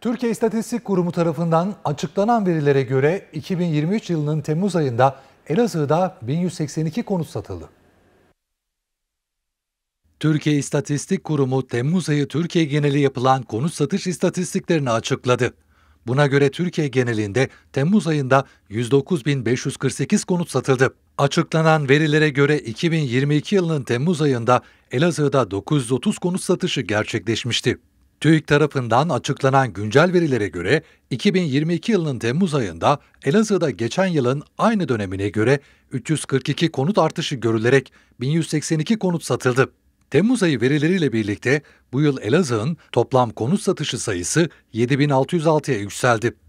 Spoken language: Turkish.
Türkiye İstatistik Kurumu tarafından açıklanan verilere göre 2023 yılının Temmuz ayında Elazığ'da 1182 konut satıldı. Türkiye İstatistik Kurumu Temmuz ayı Türkiye geneli yapılan konut satış istatistiklerini açıkladı. Buna göre Türkiye genelinde Temmuz ayında 109.548 konut satıldı. Açıklanan verilere göre 2022 yılının Temmuz ayında Elazığ'da 930 konut satışı gerçekleşmişti. TÜİK tarafından açıklanan güncel verilere göre 2022 yılının Temmuz ayında Elazığ'da geçen yılın aynı dönemine göre 342 konut artışı görülerek 1182 konut satıldı. Temmuz ayı verileriyle birlikte bu yıl Elazığ'ın toplam konut satışı sayısı 7606'ya yükseldi.